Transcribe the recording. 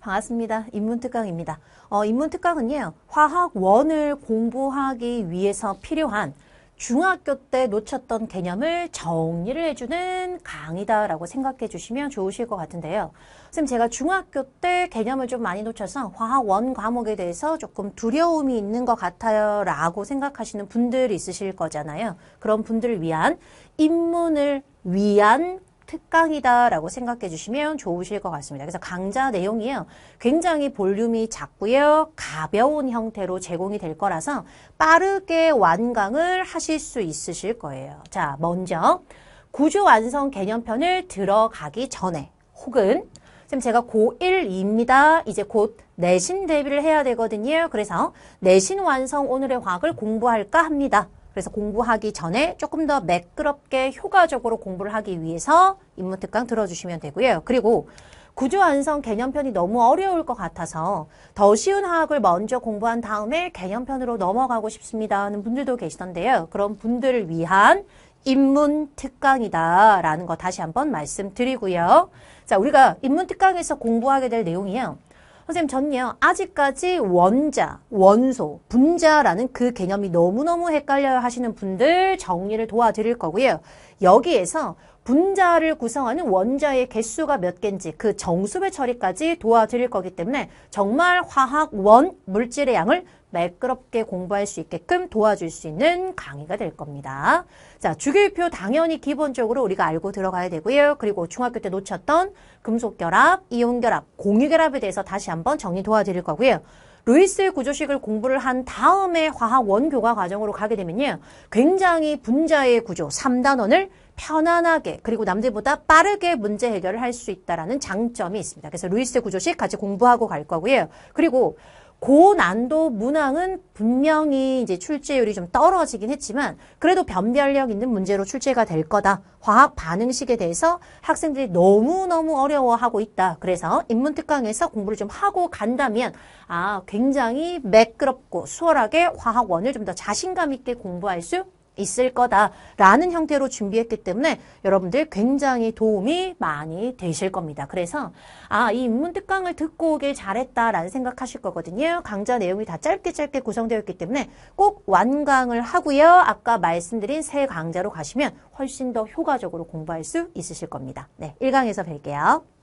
반갑습니다. 인문특강입니다. 어, 인문특강은요, 화학원을 공부하기 위해서 필요한 중학교 때 놓쳤던 개념을 정리를 해주는 강의다라고 생각해 주시면 좋으실 것 같은데요. 선생님, 제가 중학교 때 개념을 좀 많이 놓쳐서 화학원 과목에 대해서 조금 두려움이 있는 것 같아요. 라고 생각하시는 분들 있으실 거잖아요. 그런 분들을 위한 입문을 위한 특강이다라고 생각해 주시면 좋으실 것 같습니다. 그래서 강좌 내용이요. 굉장히 볼륨이 작고요. 가벼운 형태로 제공이 될 거라서 빠르게 완강을 하실 수 있으실 거예요. 자, 먼저 구조 완성 개념편을 들어가기 전에 혹은 지금 제가 고1입니다. 이제 곧 내신 대비를 해야 되거든요. 그래서 내신 완성 오늘의 과학을 공부할까 합니다. 그래서 공부하기 전에 조금 더 매끄럽게 효과적으로 공부를 하기 위해서 입문특강 들어주시면 되고요. 그리고 구조완성 개념편이 너무 어려울 것 같아서 더 쉬운 화학을 먼저 공부한 다음에 개념편으로 넘어가고 싶습니다 하는 분들도 계시던데요. 그런 분들을 위한 입문 특강이다라는 거 다시 한번 말씀드리고요. 자, 우리가 입문 특강에서 공부하게 될 내용이요. 선생님 전요 아직까지 원자, 원소, 분자라는 그 개념이 너무너무 헷갈려 하시는 분들 정리를 도와드릴 거고요. 여기에서 분자를 구성하는 원자의 개수가 몇 개인지 그 정수배 처리까지 도와드릴 거기 때문에 정말 화학 원 물질의 양을 매끄럽게 공부할 수 있게끔 도와줄 수 있는 강의가 될 겁니다. 자, 주기율표 당연히 기본적으로 우리가 알고 들어가야 되고요. 그리고 중학교 때 놓쳤던 금속결합, 이온결합, 공유결합에 대해서 다시 한번 정리 도와드릴 거고요. 루이스의 구조식을 공부를 한 다음에 화학 원교과 과정으로 가게 되면요. 굉장히 분자의 구조 3단원을 편안하게 그리고 남들보다 빠르게 문제 해결을 할 수 있다라는 장점이 있습니다. 그래서 루이스 구조식 같이 공부하고 갈 거고요. 그리고 고난도 문항은 분명히 이제 출제율이 좀 떨어지긴 했지만 그래도 변별력 있는 문제로 출제가 될 거다. 화학 반응식에 대해서 학생들이 너무너무 어려워하고 있다. 그래서 인문특강에서 공부를 좀 하고 간다면 아 굉장히 매끄럽고 수월하게 화학원을 좀 더 자신감 있게 공부할 수 있을 거다라는 형태로 준비했기 때문에 여러분들 굉장히 도움이 많이 되실 겁니다. 그래서 아, 이 입문 특강을 듣고 오길 잘했다라는 생각하실 거거든요. 강좌 내용이 다 짧게 짧게 구성되어 있기 때문에 꼭 완강을 하고요. 아까 말씀드린 새 강좌로 가시면 훨씬 더 효과적으로 공부할 수 있으실 겁니다. 네, 1강에서 뵐게요.